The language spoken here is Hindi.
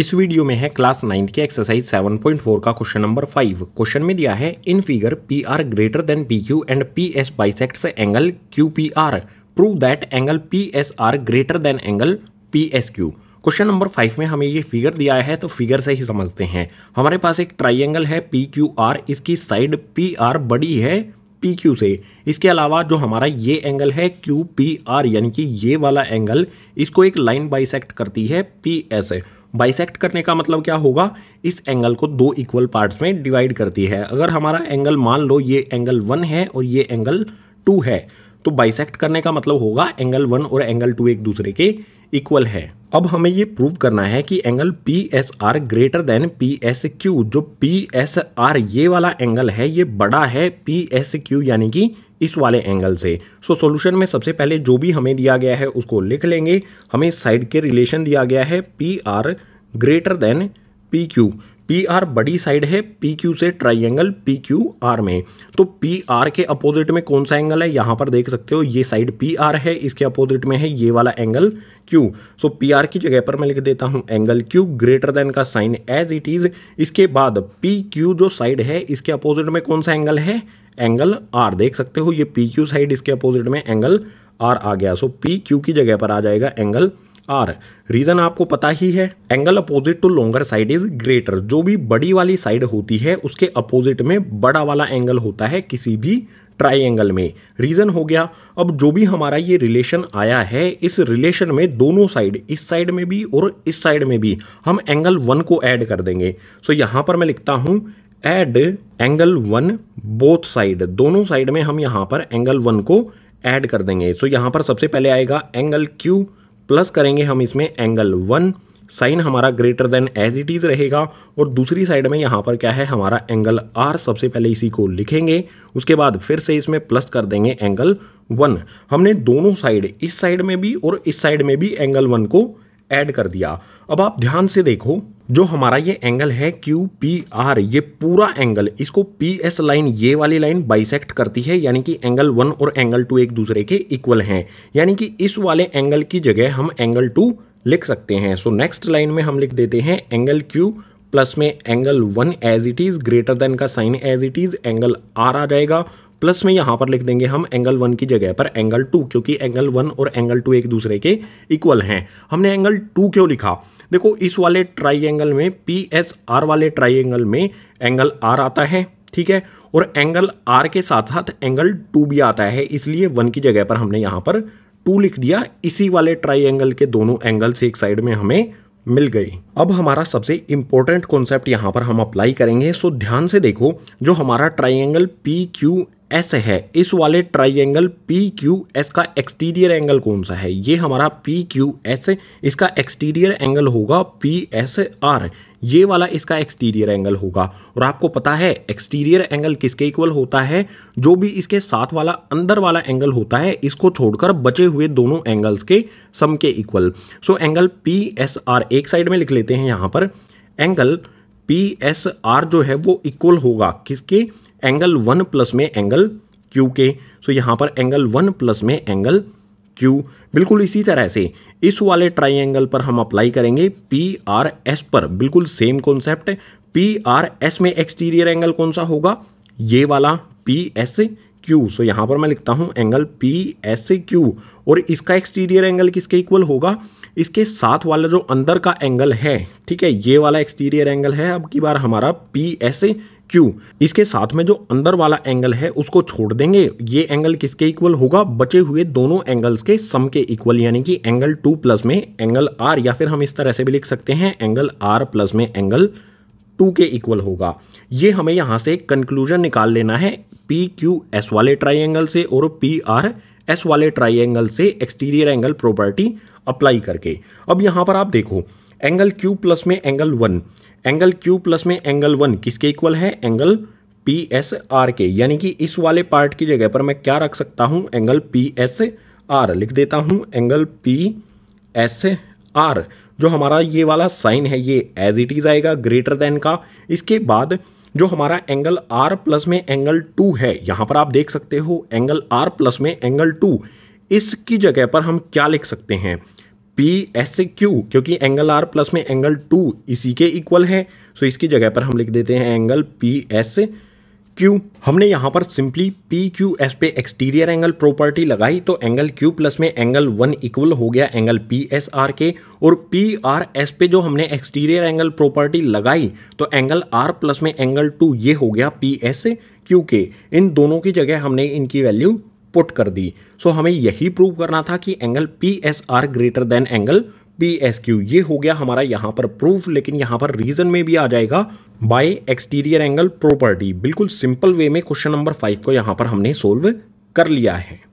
इस वीडियो में है क्लास नाइन्थ के एक्सरसाइज 7.4 का क्वेश्चन नंबर फाइव क्वेश्चन में दिया है in figure P R greater than P Q and P S bisect angle Q P R prove that angle P S R greater than angle P S Q question number five में हमें ये फिगर दिया है तो फिगर से ही समझते हैं हमारे पास एक ट्राइंगल है पी क्यू आर इसकी साइड पी आर बड़ी है पी क्यू से इसके अलावा जो हमारा ये एंगल है क्यू पी आर यानी कि ये वाला एंगल इसको एक लाइन बाइसेक्ट करती है पी एस बाइसेक्ट करने का मतलब क्या होगा इस एंगल को दो इक्वल पार्ट्स में डिवाइड करती है अगर हमारा एंगल मान लो ये एंगल वन है और ये एंगल टू है तो बाइसेक्ट करने का मतलब होगा एंगल वन और एंगल टू एक दूसरे के इक्वल है अब हमें ये प्रूव करना है कि angle P S R greater than P S Q जो पी एस आर ये वाला एंगल है ये बड़ा है पी एस क्यू यानी कि इस वाले एंगल से सो so, सॉल्यूशन में सबसे पहले जो भी हमें दिया गया है उसको लिख लेंगे हमें साइड के रिलेशन दिया गया है P R greater than P Q P R बड़ी साइड है पी क्यू से ट्राइंगल पी क्यू आर में तो पी आर के अपोजिट में कौन सा एंगल है यहां पर देख सकते हो ये साइड पी आर है इसके अपोजिट में है ये वाला angle Q so P R की जगह पर मैं लिख देता हूं एंगल क्यू ग्रेटर देन का साइन एज इट इज़ इसके बाद पी क्यू जो साइड है इसके अपोजिट में कौन सा एंगल है एंगल आर देख सकते हो ये पी क्यू साइड इसके अपोजिट में एंगल आर आ गया सो पी क्यू की जगह पर आ जाएगा एंगल आर रीजन आपको पता ही है angle opposite to longer side is greater जो भी बड़ी वाली साइड होती है उसके अपोजिट में बड़ा वाला एंगल होता है किसी भी ट्राइंगल में रीजन हो गया अब जो भी हमारा ये रिलेशन आया है इस रिलेशन में दोनों साइड इस साइड में भी और इस साइड में भी हम एंगल वन को ऐड कर देंगे सो so, यहाँ पर मैं लिखता हूँ add angle one both side दोनों साइड में हम यहाँ पर एंगल वन को ऐड कर देंगे सो so, यहाँ पर सबसे पहले आएगा एंगल क्यू प्लस करेंगे हम इसमें एंगल वन साइन हमारा greater than as it is रहेगा और दूसरी साइड में यहाँ पर क्या है हमारा एंगल आर सबसे पहले इसी को लिखेंगे उसके बाद फिर से इसमें प्लस कर देंगे एंगल वन हमने दोनों साइड इस साइड में भी और इस साइड में भी एंगल वन को ऐड कर दिया अब आप ध्यान से देखो जो हमारा ये एंगल है क्यू पी आर ये पूरा एंगल इसको पी एस लाइन ये वाली लाइन बाइसेक्ट करती है यानी कि एंगल वन और एंगल टू एक दूसरे के इक्वल हैं यानी कि इस वाले एंगल की जगह हम एंगल टू लिख सकते हैं सो नेक्स्ट लाइन में हम लिख देते हैं एंगल क्यू प्लस में angle one as it is greater than का sign as it is angle R आ जाएगा प्लस में यहां पर लिख देंगे हम एंगल वन की जगह पर एंगल टू क्योंकि एंगल वन और एंगल टू एक दूसरे के इक्वल हैं हमने एंगल टू क्यों लिखा देखो इस वाले ट्राइंगल में पी एस आर वाले ट्राइंगल में एंगल आर आता है ठीक है और एंगल आर के साथ साथ एंगल टू भी आता है इसलिए वन की जगह पर हमने यहाँ पर टू लिख दिया इसी वाले ट्राइंगल के दोनों एंगल्स एक साइड में हमें मिल गई अब हमारा सबसे इंपॉर्टेंट कॉन्सेप्ट यहाँ पर हम अप्लाई करेंगे सो ध्यान से देखो जो हमारा ट्राइंगल पी क्यू एस है इस वाले ट्राइंगल पी क्यू एस का एक्सटीरियर एंगल कौन सा है ये हमारा पी क्यू एस इसका एक्सटीरियर एंगल होगा पी एस आर ये वाला इसका एक्सटीरियर एंगल होगा और आपको पता है एक्सटीरियर एंगल किसके इक्वल होता है जो भी इसके साथ वाला अंदर वाला एंगल होता है इसको छोड़कर बचे हुए दोनों एंगल्स के सम के equal so angle P S R एक साइड में लिख लेते हैं यहाँ पर एंगल पी एस आर जो है वो इक्वल होगा किसके एंगल वन प्लस में एंगल क्यू के सो यहाँ पर एंगल वन प्लस में एंगल क्यू बिल्कुल इसी तरह से इस वाले ट्राइंगल पर हम अप्लाई करेंगे पी आर एस पर बिल्कुल same concept P R S में एक्सटीरियर एंगल कौन सा होगा ये वाला पी एस क्यू सो यहाँ पर मैं लिखता हूँ एंगल पी एस क्यू और इसका एक्सटीरियर एंगल किसके इक्वल होगा इसके साथ वाला जो अंदर का एंगल है ठीक है ये वाला एक्सटीरियर एंगल है अब की बार हमारा पी एस क्यू इसके साथ में जो अंदर वाला एंगल है उसको छोड़ देंगे ये एंगल किसके इक्वल होगा बचे हुए दोनों एंगल्स के सम के इक्वल यानी कि एंगल टू प्लस में एंगल आर या फिर हम इस तरह से भी लिख सकते हैं एंगल आर प्लस में एंगल टू के इक्वल होगा ये हमें यहाँ से कंक्लूजन निकाल लेना है पी क्यू एस वाले ट्राइंगल से और पी आर एस वाले ट्राइंगल से एक्सटीरियर एंगल प्रॉपर्टी अप्लाई करके अब यहाँ पर आप देखो एंगल क्यू प्लस में angle one angle Q plus में एंगल वन किसके इक्वल है एंगल पी एस आर के यानी कि इस वाले पार्ट की जगह पर मैं क्या रख सकता हूँ एंगल पी एस आर लिख देता हूँ एंगल पी एस आर जो हमारा ये वाला साइन है ये एज इट इज़ आएगा ग्रेटर देन का इसके बाद जो हमारा एंगल आर प्लस में एंगल टू है यहाँ पर आप देख सकते हो एंगल आर प्लस में एंगल टू इसकी जगह पर हम क्या लिख सकते हैं पी एस से क्यू क्योंकि एंगल आर प्लस में एंगल टू इसी के इक्वल है सो इसकी जगह पर हम लिख देते हैं एंगल पी एस क्यू हमने यहाँ पर सिंपली पी क्यू एस पे एक्सटीरियर एंगल प्रॉपर्टी लगाई तो एंगल क्यू प्लस में एंगल वन इक्वल हो गया एंगल पी एस आर के और पी आर एस पे जो हमने एक्सटीरियर एंगल प्रॉपर्टी लगाई तो एंगल आर प्लस में एंगल टू ये हो गया पी एस क्यू के इन दोनों की जगह हमने इनकी वैल्यू पुट कर दी सो so, हमें यही प्रूव करना था कि angle P S R greater than angle P S Q ये हो गया हमारा यहाँ पर प्रूफ लेकिन यहाँ पर रीजन में भी आ जाएगा बाय एक्सटीरियर एंगल प्रॉपर्टी बिल्कुल सिंपल वे में क्वेश्चन नंबर फाइव को यहाँ पर हमने सोल्व कर लिया है